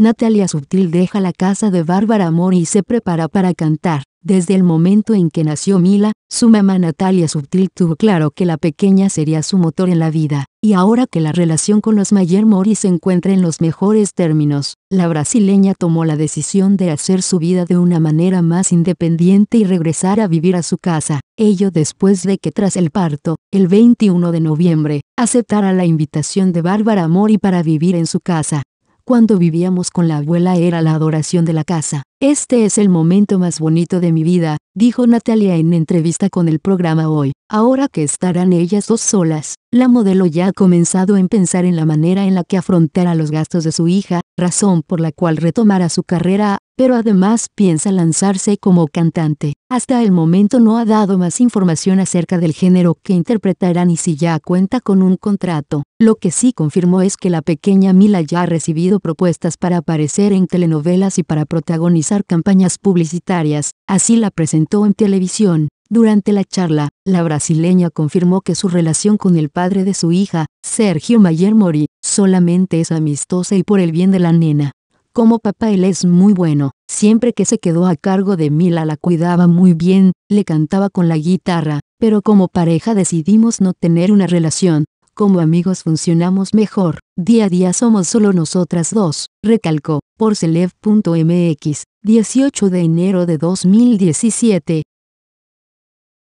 Natalia Subtil deja la casa de Bárbara Mori y se prepara para cantar. Desde el momento en que nació Mila, su mamá Natalia Subtil tuvo claro que la pequeña sería su motor en la vida, y ahora que la relación con los Mayer Mori se encuentra en los mejores términos, la brasileña tomó la decisión de hacer su vida de una manera más independiente y regresar a vivir a su casa, ello después de que tras el parto, el 21 de noviembre, aceptara la invitación de Bárbara Mori para vivir en su casa. Cuando vivíamos con la abuela era la adoración de la casa. Este es el momento más bonito de mi vida, dijo Natalia en entrevista con el programa hoy. Ahora que estarán ellas dos solas, la modelo ya ha comenzado en pensar en la manera en la que afrontará los gastos de su hija, razón por la cual retomará su carrera pero además piensa lanzarse como cantante. Hasta el momento no ha dado más información acerca del género que interpretarán y si ya cuenta con un contrato. Lo que sí confirmó es que la pequeña Mila ya ha recibido propuestas para aparecer en telenovelas y para protagonizar campañas publicitarias, así la presentó en televisión. Durante la charla, la brasileña confirmó que su relación con el padre de su hija, Sergio Mayer Mori, solamente es amistosa y por el bien de la nena. Como papá él es muy bueno, siempre que se quedó a cargo de Mila la cuidaba muy bien, le cantaba con la guitarra, pero como pareja decidimos no tener una relación, como amigos funcionamos mejor, día a día somos solo nosotras dos, recalcó, por celeb.mx, 18 de enero de 2017.